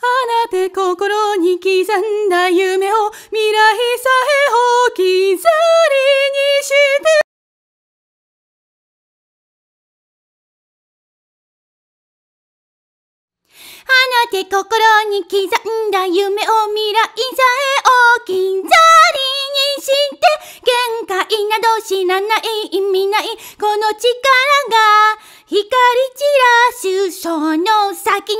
なて心に刻んだ夢を未来さえ置き去りにして放て心に刻んだ夢を未来さえ置き去りにして限界など知らない意味ないこの力が光散らすその先に